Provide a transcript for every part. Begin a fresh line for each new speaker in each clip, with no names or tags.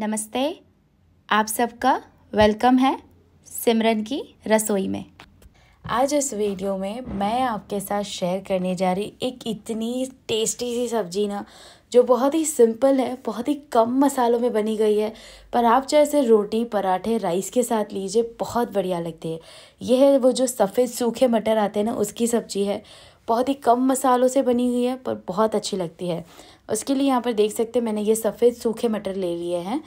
नमस्ते आप सबका वेलकम है सिमरन की रसोई में आज इस वीडियो में मैं आपके साथ शेयर करने जा रही एक इतनी टेस्टी सी सब्जी ना जो बहुत ही सिंपल है बहुत ही कम मसालों में बनी गई है पर आप चाहे इसे रोटी पराठे राइस के साथ लीजिए बहुत बढ़िया लगती है यह है वो जो सफ़ेद सूखे मटर आते हैं ना उसकी सब्जी है बहुत ही कम मसालों से बनी हुई है पर बहुत अच्छी लगती है उसके लिए यहाँ पर देख सकते हैं मैंने ये सफ़ेद सूखे मटर ले लिए हैं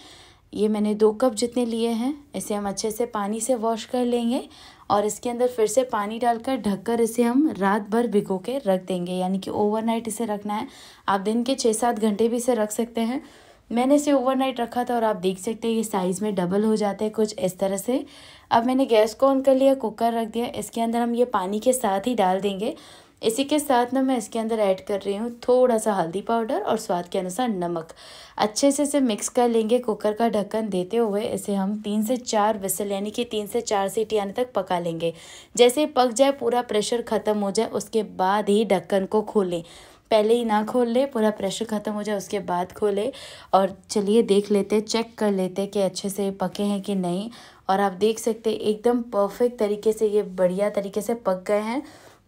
ये मैंने दो कप जितने लिए हैं इसे हम अच्छे से पानी से वॉश कर लेंगे और इसके अंदर फिर से पानी डालकर ढककर इसे हम रात भर भिगो के रख देंगे यानी कि ओवरनाइट इसे रखना है आप दिन के छः सात घंटे भी इसे रख सकते हैं मैंने इसे ओवरनाइट रखा था और आप देख सकते हैं ये साइज़ में डबल हो जाते हैं कुछ इस तरह से अब मैंने गैस को ऑन कर लिया कुकर रख दिया इसके अंदर हम ये पानी के साथ ही डाल देंगे इसी के साथ ना मैं इसके अंदर ऐड कर रही हूँ थोड़ा सा हल्दी पाउडर और स्वाद के अनुसार नमक अच्छे से इसे मिक्स कर लेंगे कुकर का ढक्कन देते हुए इसे हम तीन से चार विसल यानी कि तीन से चार सीटी आने तक पका लेंगे जैसे पक जाए पूरा प्रेशर ख़त्म हो जाए उसके बाद ही ढक्कन को खोलें पहले ही ना खोल ले पूरा प्रेशर ख़त्म हो जाए उसके बाद खोले और चलिए देख लेते चेक कर लेते कि अच्छे से पके हैं कि नहीं और आप देख सकते एकदम परफेक्ट तरीके से ये बढ़िया तरीके से पक गए हैं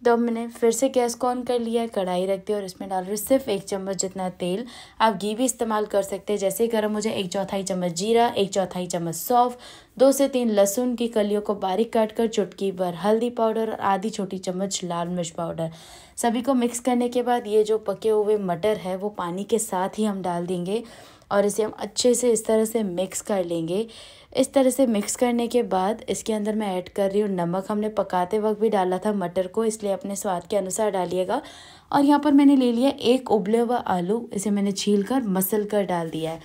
तो मैंने फिर से गैस को ऑन कर लिया कढ़ाई रख दी और इसमें डाल रही सिर्फ एक चम्मच जितना तेल आप घी भी इस्तेमाल कर सकते हैं जैसे गर्म मुझे एक चौथाई चम्मच जीरा एक चौथाई चम्मच सौफ़ दो से तीन लहसुन की कलियों को बारीक काट कर चुटकी भर हल्दी पाउडर और आधी छोटी चम्मच लाल मिर्च पाउडर सभी को मिक्स करने के बाद ये जो पके हुए मटर है वो पानी के साथ ही हम डाल देंगे और इसे हम अच्छे से इस तरह से मिक्स कर लेंगे इस तरह से मिक्स करने के बाद इसके अंदर मैं ऐड कर रही हूँ नमक हमने पकाते वक्त भी डाला था मटर को इसलिए अपने स्वाद के अनुसार डालिएगा और यहाँ पर मैंने ले लिया एक उबले हुआ आलू इसे मैंने छील कर मसल कर डाल दिया है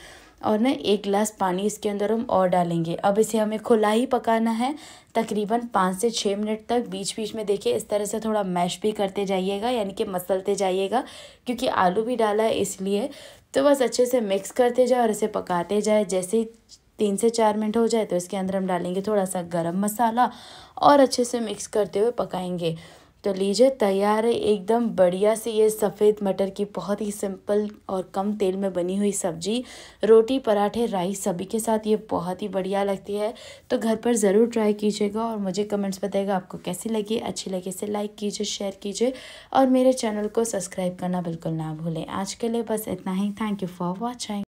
और ना एक गिलास पानी इसके अंदर हम और डालेंगे अब इसे हमें खुला ही पकाना है तकरीबन पाँच से छः मिनट तक बीच बीच में देखिए इस तरह से थोड़ा मैश भी करते जाइएगा यानी कि मसलते जाइएगा क्योंकि आलू भी डाला है इसलिए तो बस अच्छे से मिक्स करते जाए और इसे पकाते जाए जैसे ही तीन से चार मिनट हो जाए तो इसके अंदर हम डालेंगे थोड़ा सा गर्म मसाला और अच्छे से मिक्स करते हुए पकाएंगे तो लीजिए तैयार है एकदम बढ़िया से ये सफ़ेद मटर की बहुत ही सिंपल और कम तेल में बनी हुई सब्जी रोटी पराठे राइस सभी के साथ ये बहुत ही बढ़िया लगती है तो घर पर ज़रूर ट्राई कीजिएगा और मुझे कमेंट्स बताइएगा आपको कैसी लगी अच्छी लगी इसे लाइक कीजिए शेयर कीजिए और मेरे चैनल को सब्सक्राइब करना बिल्कुल ना भूलें आज के लिए बस इतना ही थैंक यू फॉर वॉचिंग